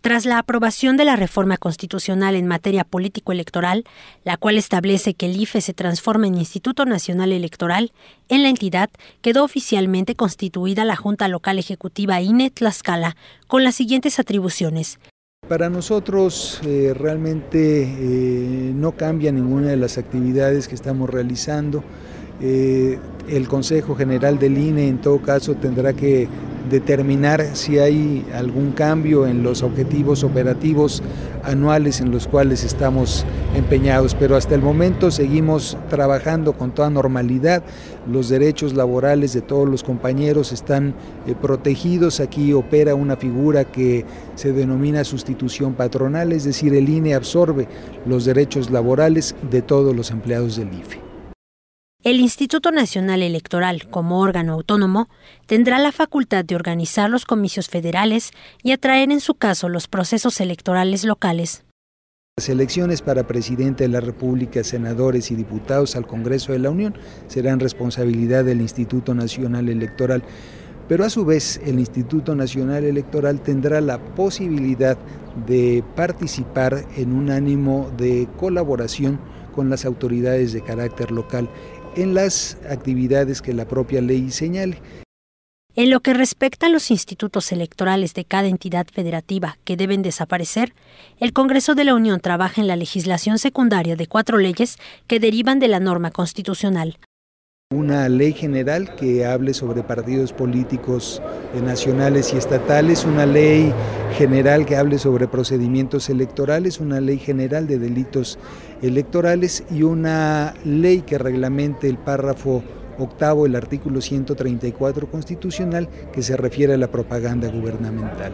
Tras la aprobación de la reforma constitucional en materia político-electoral, la cual establece que el IFE se transforma en Instituto Nacional Electoral, en la entidad quedó oficialmente constituida la Junta Local Ejecutiva INE Tlaxcala, con las siguientes atribuciones. Para nosotros eh, realmente eh, no cambia ninguna de las actividades que estamos realizando. Eh, el Consejo General del INE en todo caso tendrá que determinar si hay algún cambio en los objetivos operativos anuales en los cuales estamos empeñados. Pero hasta el momento seguimos trabajando con toda normalidad. Los derechos laborales de todos los compañeros están eh, protegidos. Aquí opera una figura que se denomina sustitución patronal, es decir, el INE absorbe los derechos laborales de todos los empleados del IFE. El Instituto Nacional Electoral, como órgano autónomo, tendrá la facultad de organizar los comicios federales y atraer en su caso los procesos electorales locales. Las elecciones para presidente de la República, senadores y diputados al Congreso de la Unión serán responsabilidad del Instituto Nacional Electoral, pero a su vez el Instituto Nacional Electoral tendrá la posibilidad de participar en un ánimo de colaboración con las autoridades de carácter local en las actividades que la propia ley señale. En lo que respecta a los institutos electorales de cada entidad federativa que deben desaparecer, el Congreso de la Unión trabaja en la legislación secundaria de cuatro leyes que derivan de la norma constitucional. Una ley general que hable sobre partidos políticos eh, nacionales y estatales, una ley general que hable sobre procedimientos electorales, una ley general de delitos electorales y una ley que reglamente el párrafo octavo, el artículo 134 constitucional, que se refiere a la propaganda gubernamental.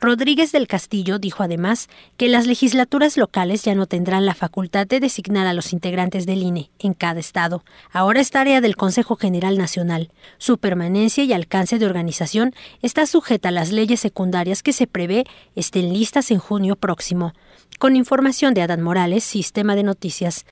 Rodríguez del Castillo dijo además que las legislaturas locales ya no tendrán la facultad de designar a los integrantes del INE en cada estado. Ahora es tarea del Consejo General Nacional. Su permanencia y alcance de organización está sujeta a las leyes secundarias que se prevé estén listas en junio próximo. Con información de Adán Morales, Sistema de Noticias.